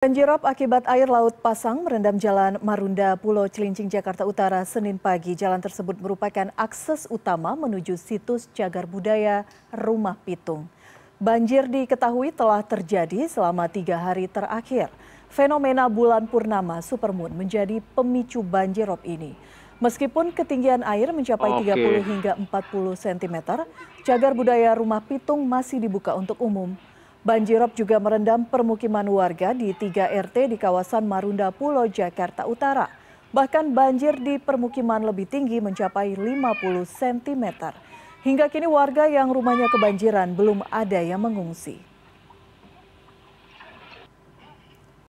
Banjirop akibat air laut pasang merendam jalan Marunda Pulau Celincing Jakarta Utara Senin pagi. Jalan tersebut merupakan akses utama menuju situs cagar budaya Rumah Pitung. Banjir diketahui telah terjadi selama tiga hari terakhir. Fenomena bulan purnama supermoon menjadi pemicu banjirop ini. Meskipun ketinggian air mencapai Oke. 30 hingga 40 cm, cagar budaya Rumah Pitung masih dibuka untuk umum. Banjirop juga merendam permukiman warga di 3 RT di kawasan Marunda Pulau Jakarta Utara. Bahkan banjir di permukiman lebih tinggi mencapai 50 cm. Hingga kini warga yang rumahnya kebanjiran belum ada yang mengungsi.